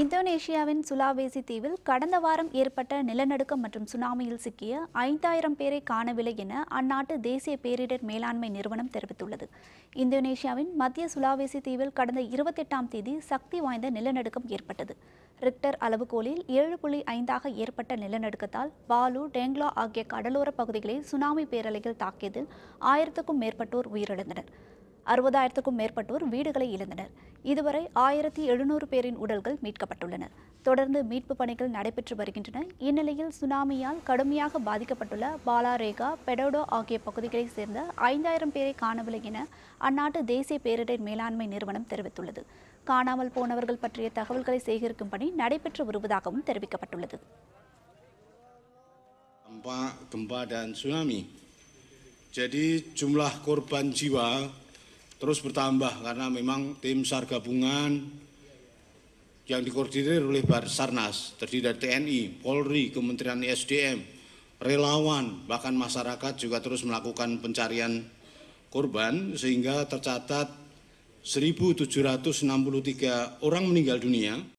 இந்தோனேஷியாவின் சுலாவேசி தீவில் கடந்த வாரம் ஏற்பட்ட நிலநடுக்கம் மற்றும் சுனாமியில் சிக்கிய ஐந்தாயிரம் பேரை காணவில்லை என அந்நாட்டு தேசிய பேரிடர் மேலாண்மை நிறுவனம் தெரிவித்துள்ளது இந்தோனேஷியாவின் மத்திய சுலாவேசி தீவில் கடந்த இருபத்தெட்டாம் தேதி சக்தி வாய்ந்த நிலநடுக்கம் ஏற்பட்டது ரிக்டர் அளவுகோலில் ஏழு புள்ளி ஐந்தாக ஏற்பட்ட நிலநடுக்கத்தால் பாலு டேங்லா ஆகிய கடலோர பகுதிகளை சுனாமி பேரலைகள் தாக்கியதில் ஆயிரத்துக்கும் மேற்பட்டோர் உயிரிழந்தனர் அறுபதாயிரத்துக்கும் மேற்பட்டோர் வீடுகளை இழந்தனர் இதுவரை ஆயிரத்தி எழுநூறு பேரின் உடல்கள் மீட்கப்பட்டுள்ளனர் தொடர்ந்து மீட்பு பணிகள் நடைபெற்று வருகின்றன இந்நிலையில் சுனாமியால் கடுமையாக பாதிக்கப்பட்டுள்ள பாலாரேகா பெடோடோ ஆகிய பகுதிகளைச் சேர்ந்த ஐந்தாயிரம் பேரை காணவில்லை என அந்நாட்டு தேசிய பேரிடர் மேலாண்மை நிறுவனம் தெரிவித்துள்ளது காணாமல் போனவர்கள் பற்றிய தகவல்களை சேகரிக்கும் பணி நடைபெற்று வருவதாகவும் தெரிவிக்கப்பட்டுள்ளது gempa, dan tsunami. Jadi jumlah korban jiwa terus bertambah karena memang tim SAR gabungan yang dikoordinir oleh Basarnas terdiri dari TNI, Polri, Kementerian SDM, relawan, bahkan masyarakat juga terus melakukan pencarian korban sehingga tercatat 1.763 orang meninggal dunia.